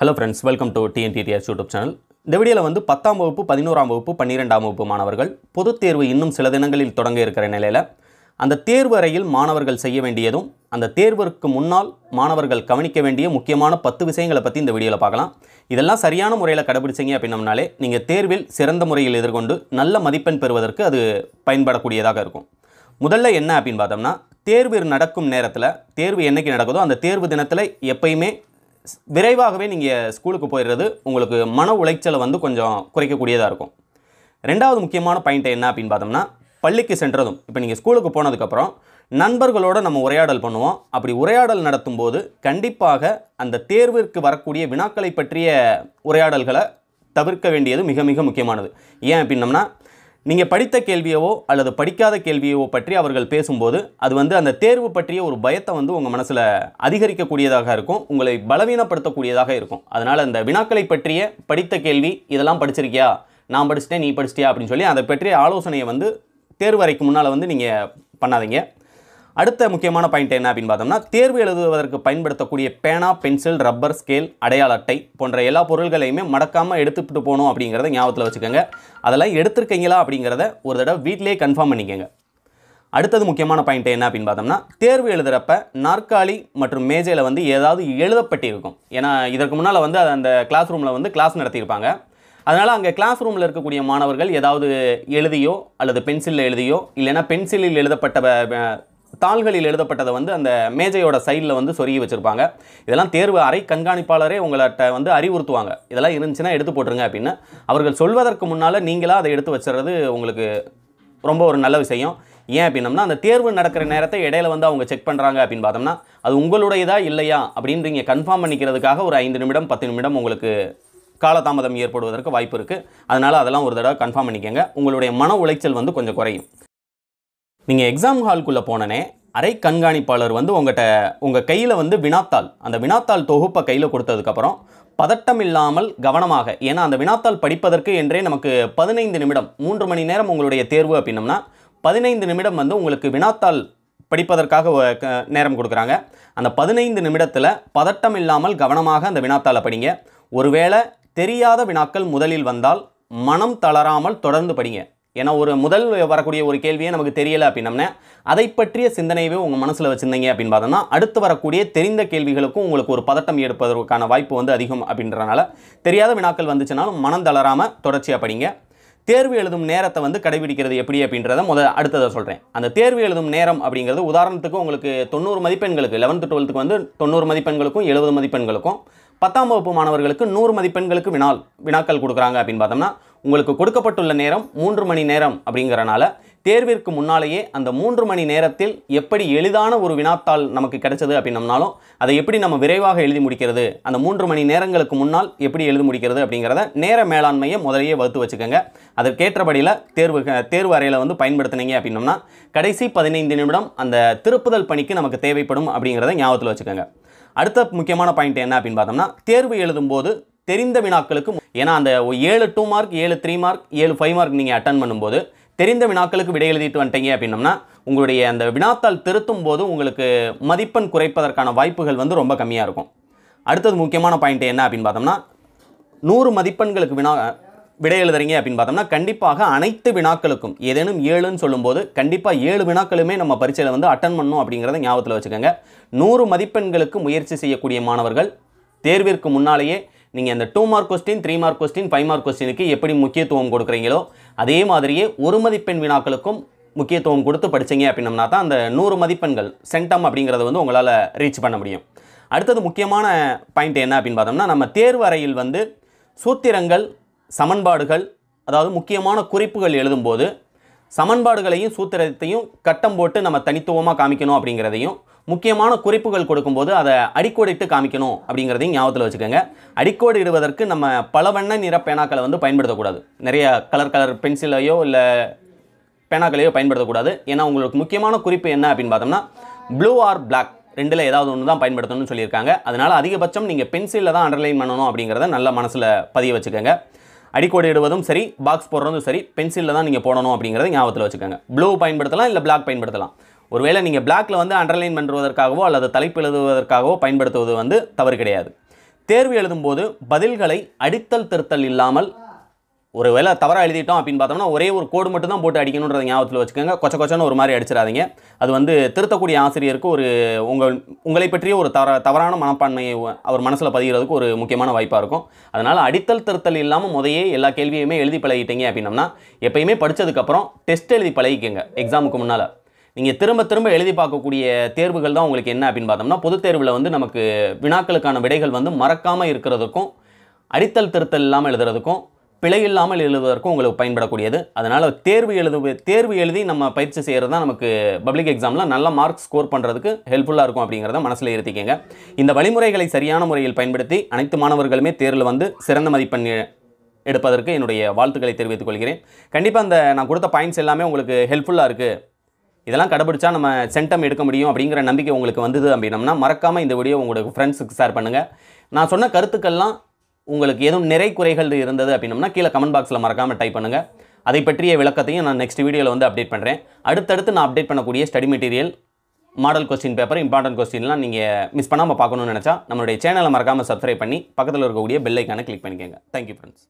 hello friends welcome to TNTTS YouTube channel இந்த வீடியோவில் வந்து பத்தாம் வகுப்பு பதினோராம் வகுப்பு பன்னிரெண்டாம் வகுப்பு மாணவர்கள் பொதுத் தேர்வு இன்னும் சில தினங்களில் தொடங்க இருக்கிற நிலையில் அந்த தேர்வு அறையில் மாணவர்கள் செய்ய வேண்டியதும் அந்த தேர்விற்கு முன்னால் மாணவர்கள் கவனிக்க வேண்டிய முக்கியமான பத்து விஷயங்களை பற்றி இந்த வீடியோவில் பார்க்கலாம் இதெல்லாம் சரியான முறையில் கடைபிடிச்சிங்க அப்படின்னம்னாலே நீங்கள் தேர்வில் சிறந்த முறையில் எதிர்கொண்டு நல்ல மதிப்பெண் பெறுவதற்கு அது பயன்படக்கூடியதாக இருக்கும் முதல்ல என்ன அப்படின்னு பார்த்தோம்னா தேர்வு நடக்கும் நேரத்தில் தேர்வு என்றைக்கு நடக்குதோ அந்த தேர்வு தினத்தில் எப்பயுமே விரைவாகவே நீங்கள் ஸ்கூலுக்கு போயிடுறது உங்களுக்கு மன உளைச்சலை வந்து கொஞ்சம் குறைக்கக்கூடியதாக இருக்கும் ரெண்டாவது முக்கியமான பாயிண்ட் என்ன அப்படின்னு பார்த்தோம்னா பள்ளிக்கு சென்றதும் இப்போ நீங்கள் ஸ்கூலுக்கு போனதுக்கப்புறம் நண்பர்களோடு நம்ம உரையாடல் பண்ணுவோம் அப்படி உரையாடல் நடத்தும் போது கண்டிப்பாக அந்த தேர்விற்கு வரக்கூடிய வினாக்களை பற்றிய உரையாடல்களை தவிர்க்க வேண்டியது மிக மிக முக்கியமானது ஏன் அப்படின்னம்னா நீங்கள் படித்த கேள்வியவோ அல்லது படிக்காத கேள்வியவோ பற்றி அவர்கள் பேசும்போது அது வந்து அந்த தேர்வு பற்றிய ஒரு பயத்தை வந்து உங்கள் மனசில் அதிகரிக்கக்கூடியதாக இருக்கும் உங்களை பலவீனப்படுத்தக்கூடியதாக இருக்கும் அதனால் அந்த வினாக்களை பற்றிய படித்த கேள்வி இதெல்லாம் படிச்சிருக்கியா நான் படிச்சிட்டேன் நீ படிச்சிட்டியா அப்படின்னு சொல்லி அதை பற்றிய ஆலோசனையை வந்து தேர்வு அறைக்கு முன்னால் வந்து நீங்கள் பண்ணாதீங்க அடுத்த முக்கியமான பாயிண்ட் என்ன அப்படின்னு பார்த்தோம்னா தேர்வு எழுதுவதற்கு பயன்படுத்தக்கூடிய பேனா பென்சில் ரப்பர் ஸ்கேல் அடையாள அட்டை போன்ற எல்லா பொருள்களையுமே மடக்காமல் எடுத்துக்கிட்டு போகணும் அப்படிங்கிறத ஞாபகத்தில் வச்சுக்கோங்க அதெல்லாம் எடுத்திருக்கீங்களா அப்படிங்கிறத ஒரு தடவை வீட்டிலேயே கன்ஃபார்ம் பண்ணிக்கோங்க அடுத்தது முக்கியமான பாயிண்ட் என்ன அப்படின்னு பார்த்தோம்னா தேர்வு எழுதுகிறப்ப நாற்காலி மற்றும் மேஜையில் வந்து ஏதாவது எழுதப்பட்டிருக்கும் ஏன்னா இதற்கு முன்னால் வந்து அந்த கிளாஸ் ரூமில் வந்து கிளாஸ் நடத்தியிருப்பாங்க அதனால் அங்கே கிளாஸ் ரூமில் இருக்கக்கூடிய மாணவர்கள் ஏதாவது எழுதியோ அல்லது பென்சிலில் எழுதியோ இல்லைனா பென்சிலில் எழுதப்பட்ட தாள்களில் எழுதப்பட்டதை வந்து அந்த மேஜையோட சைடில் வந்து சொருகி வச்சுருப்பாங்க இதெல்லாம் தேர்வு அறை கண்காணிப்பாளரே உங்கள்கிட்ட வந்து அறிவுறுத்துவாங்க இதெல்லாம் இருந்துச்சுன்னா எடுத்து போட்டுருங்க அப்படின்னு அவர்கள் சொல்வதற்கு முன்னால் நீங்களாக அதை எடுத்து வச்சுறது உங்களுக்கு ரொம்ப ஒரு நல்ல விஷயம் ஏன் அப்படின்னம்னா அந்த தேர்வு நடக்கிற நேரத்தை இடையில வந்து அவங்க செக் பண்ணுறாங்க அப்படின்னு பார்த்தோம்னா அது உங்களுடையதா இல்லையா அப்படின்னு நீங்கள் கன்ஃபார்ம் பண்ணிக்கிறதுக்காக ஒரு ஐந்து நிமிடம் பத்து நிமிடம் உங்களுக்கு காலதாமதம் ஏற்படுவதற்கு வாய்ப்பு இருக்குது அதனால் அதெல்லாம் ஒரு தடவை கன்ஃபார்ம் பண்ணிக்கோங்க உங்களுடைய மன உளைச்சல் வந்து கொஞ்சம் குறையும் நீங்கள் எக்ஸாம் ஹால்குள்ளே போனனே அரை கண்காணிப்பாளர் வந்து உங்கள்கிட்ட உங்கள் கையில் வந்து வினாத்தாள் அந்த வினாத்தாள் தொகுப்பை கையில் கொடுத்ததுக்கப்புறம் பதட்டம் இல்லாமல் கவனமாக ஏன்னா அந்த வினாத்தாள் படிப்பதற்கு என்றே நமக்கு பதினைந்து நிமிடம் மூன்று மணி நேரம் உங்களுடைய தேர்வு அப்படின்னம்னா பதினைந்து நிமிடம் வந்து உங்களுக்கு வினாத்தாள் படிப்பதற்காக நேரம் கொடுக்குறாங்க அந்த பதினைந்து நிமிடத்தில் பதட்டம் இல்லாமல் கவனமாக அந்த வினாத்தாளை படிங்க ஒருவேளை தெரியாத வினாக்கள் முதலில் வந்தால் மனம் தளராமல் தொடர்ந்து படிங்க ஏன்னா ஒரு முதல் வரக்கூடிய ஒரு கேள்வியே நமக்கு தெரியலை அப்படின்னம்னா அதை பற்றிய சிந்தனையவே உங்கள் மனசில் வச்சுருந்தீங்க அப்படின்னு பார்த்தோம்னா அடுத்து வரக்கூடிய தெரிந்த கேள்விகளுக்கும் உங்களுக்கு ஒரு பதட்டம் எடுப்பதற்கான வாய்ப்பு வந்து அதிகம் அப்படின்றனால தெரியாத வினாக்கள் வந்துச்சுனாலும் மனம் தளராமல் தொடர்ச்சியாக படிங்க தேர்வு எழுதும் நேரத்தை வந்து கடைபிடிக்கிறது எப்படி அப்படின்றத முதல் அடுத்ததை சொல்கிறேன் அந்த தேர்வு எழுதும் நேரம் அப்படிங்கிறது உதாரணத்துக்கு உங்களுக்கு தொண்ணூறு மதிப்பெண்களுக்கு லெவன்த்து டுவெல்த்துக்கு வந்து தொண்ணூறு மதிப்பெண்களுக்கும் எழுபது மதிப்பெண்களுக்கும் பத்தாம் வகுப்பு மாணவர்களுக்கு நூறு மதிப்பெண்களுக்கு வினால் வினாக்கள் கொடுக்குறாங்க அப்படின்னு பார்த்தோம்னா உங்களுக்கு கொடுக்கப்பட்டுள்ள நேரம் மூன்று மணி நேரம் அப்படிங்கிறனால தேர்விற்கு முன்னாலேயே அந்த மூன்று மணி நேரத்தில் எப்படி எளிதான ஒரு வினாத்தாள் நமக்கு கிடைச்சது அப்படின்னம்னாலும் அதை எப்படி நம்ம விரைவாக எழுதி முடிக்கிறது அந்த மூன்று மணி நேரங்களுக்கு முன்னால் எப்படி எழுதி முடிக்கிறது அப்படிங்கிறத நேர மேலாண்மையை முதலையே வகுத்து வச்சுக்கோங்க அதற்கேற்றபடியில் தேர்வு தேர்வு அறையில் வந்து பயன்படுத்தினீங்க அப்படின்னம்னா கடைசி பதினைந்து நிமிடம் அந்த திருப்புதல் பணிக்கு நமக்கு தேவைப்படும் அப்படிங்கிறத ஞாபகத்தில் வச்சுக்கோங்க அடுத்த முக்கியமான பாயிண்ட் என்ன அப்படின்னு பார்த்தோம்னா தேர்வு எழுதும்போது தெரிந்த வினாக்களுக்கு ஏன்னா அந்த ஏழு டூ மார்க் ஏழு த்ரீ மார்க் ஏழு ஃபைவ் மார்க் நீங்கள் அட்டன் பண்ணும்போது தெரிந்த வினாக்களுக்கு விடை எழுதிட்டு வந்துட்டீங்க அப்படின்னம்னா உங்களுடைய அந்த வினாத்தால் திருத்தும் போது உங்களுக்கு மதிப்பெண் குறைப்பதற்கான வாய்ப்புகள் வந்து ரொம்ப கம்மியாக இருக்கும் அடுத்தது முக்கியமான பாயிண்ட் என்ன அப்படின்னு பார்த்தோம்னா நூறு மதிப்பெண்களுக்கு வினா விடை எழுதுறீங்க அப்படின்னு பார்த்தோம்னா கண்டிப்பாக அனைத்து வினாக்களுக்கும் ஏதேனும் ஏழுன்னு சொல்லும்போது கண்டிப்பாக ஏழு வினாக்களுமே நம்ம பரீட்சையில் வந்து அட்டன் பண்ணணும் அப்படிங்கிறத ஞாபகத்தில் வச்சுக்கோங்க நூறு மதிப்பெண்களுக்கு முயற்சி செய்யக்கூடிய மாணவர்கள் தேர்விற்கு முன்னாலேயே நீங்கள் அந்த two mark question three mark question five mark கொஸ்டினுக்கு எப்படி முக்கியத்துவம் கொடுக்குறீங்களோ அதே மாதிரியே ஒரு மதிப்பெண் வினாக்களுக்கும் முக்கியத்துவம் கொடுத்து படித்தீங்க அப்படின்னம்னா தான் அந்த நூறு மதிப்பெண்கள் சென்டம் அப்படிங்கிறத வந்து உங்களால் ரீச் பண்ண முடியும் அடுத்தது முக்கியமான பாயிண்ட் என்ன அப்படின்னு பார்த்தோம்னா நம்ம தேர்வு அறையில் வந்து சூத்திரங்கள் சமன்பாடுகள் அதாவது முக்கியமான குறிப்புகள் எழுதும்போது சமன்பாடுகளையும் சூத்திரத்தையும் கட்டம் போட்டு நம்ம தனித்துவமாக காமிக்கணும் அப்படிங்கிறதையும் முக்கியமான குறிப்புகள் கொடுக்கும்போது அதை அடிக்கோடிட்டு காமிக்கணும் அப்படிங்கிறதையும் ஞாபகத்தில் வச்சுக்கோங்க அடிக்கோடு இடுவதற்கு நம்ம பல வண்ண நிற பேனாக்களை வந்து பயன்படுத்தக்கூடாது நிறைய கலர் கலர் பென்சிலையோ இல்லை பேனாக்களையோ பயன்படுத்தக்கூடாது ஏன்னா உங்களுக்கு முக்கியமான குறிப்பு என்ன அப்படின்னு பார்த்தோம்னா ப்ளூ ஆர் பிளாக் ரெண்டில் ஏதாவது ஒன்று தான் பயன்படுத்தணும்னு சொல்லியிருக்காங்க அதனால் அதிகபட்சம் நீங்கள் பென்சிலில் தான் அண்டர்லைன் பண்ணணும் அப்படிங்கிறத நல்ல மனசில் பதிய வச்சுக்கோங்க அடிக்கோடு இடுவதும் சரி பாக்ஸ் போடுறதும் சரி பென்சிலில் தான் நீங்கள் போடணும் அப்படிங்கிறத ஞாபகத்தில் வச்சுக்கோங்க ப்ளூ பயன்படுத்தலாம் இல்லை பிளாக் பயன்படுத்தலாம் ஒருவேளை நீங்கள் பிளாக்ல வந்து அண்டர்லைன் பண்ணுவதற்காகவோ அல்லது தலைப்பு எழுதுவதற்காகவோ பயன்படுத்துவது வந்து தவறு கிடையாது தேர்வு எழுதும்போது பதில்களை அடித்தல் திருத்தல் இல்லாமல் ஒரு வேலை தவறாக எழுதிட்டோம் அப்படின்னு பார்த்தோம்னா ஒரே ஒரு கோடு மட்டும் தான் போட்டு அடிக்கணுன்றத ஞாபகத்தில் வச்சுக்கோங்க கொச்ச கொச்சன்னு ஒரு மாதிரி அடிச்சிடாதீங்க அது வந்து திருத்தக்கூடிய ஆசிரியருக்கு ஒரு உங்கள் உங்களை பற்றிய ஒரு தவற தவறான மனப்பான்மையை அவர் மனசில் பதிகிறதுக்கு ஒரு முக்கியமான வாய்ப்பாக இருக்கும் அதனால் அடித்தல் திருத்தல் இல்லாமல் முதையே எல்லா கேள்வியுமே எழுதி பழகிட்டீங்க அப்படின்னம்னா எப்பயுமே படித்ததுக்கப்புறம் டெஸ்ட் எழுதி பழகிக்கங்க எக்ஸாமுக்கு முன்னால் நீங்கள் திரும்ப திரும்ப எழுதி பார்க்கக்கூடிய தேர்வுகள் தான் உங்களுக்கு என்ன அப்படின்னு பார்த்தோம்னா பொதுத் தேர்வில் வந்து நமக்கு வினாக்களுக்கான விடைகள் வந்து மறக்காமல் இருக்கிறதுக்கும் அடித்தல் திருத்தல் இல்லாமல் எழுதுறதுக்கும் பிழை இல்லாமல் எழுதுவதற்கும் உங்களுக்கு பயன்படக்கூடியது அதனால் தேர்வு எழுது தேர்வு எழுதி நம்ம பயிற்சி செய்கிறது தான் நமக்கு பப்ளிக் எக்ஸாமில் நல்ல மார்க் ஸ்கோர் பண்ணுறதுக்கு ஹெல்ப்ஃபுல்லாக இருக்கும் அப்படிங்கிறத மனசில் இருத்திக்கங்க இந்த வழிமுறைகளை சரியான முறையில் பயன்படுத்தி அனைத்து மாணவர்களுமே தேர்வில் வந்து சிறந்த மதிப்பெண் எடுப்பதற்கு என்னுடைய வாழ்த்துக்களை தெரிவித்துக் கொள்கிறேன் கண்டிப்பாக அந்த நான் கொடுத்த பாயிண்ட்ஸ் எல்லாமே உங்களுக்கு ஹெல்ப்ஃபுல்லாக இருக்குது இதெல்லாம் கடைபிடிச்சா நம்ம சென்டம் எடுக்க முடியும் அப்படிங்கிற நம்பிக்கை உங்களுக்கு வந்தது அப்படின்னம்னா மறக்காமல் இந்த வீடியோ உங்களுக்கு ஃப்ரெண்ட்ஸுக்கு ஷேர் பண்ணுங்கள் நான் சொன்ன கருத்துக்கள்லாம் உங்களுக்கு எதுவும் நிறை குறைகள் இருந்தது அப்படின்னம்னா கீழே கமெண்ட் பாக்ஸில் மறக்காமல் டைப் பண்ணுங்கள் அதை பற்றிய விளக்கத்தையும் நான் நெக்ஸ்ட் வீடியோவில் வந்து அப்டேட் பண்ணுறேன் அடுத்தடுத்து நான் அப்டேட் பண்ணக்கூடிய study material model question paper important கொஸ்டின்லாம் நீங்கள் மிஸ் பண்ணாமல் பார்க்கணும்னு நினச்சா நம்மளுடைய சேனலை மறக்காமல் சப்ஸ்கிரைப் பண்ணி பக்கத்தில் இருக்கக்கூடிய பெல்லைக்கான கிளிக் பண்ணிக்கோங்க தேங்க்யூ ஃப்ரெண்ட்ஸ்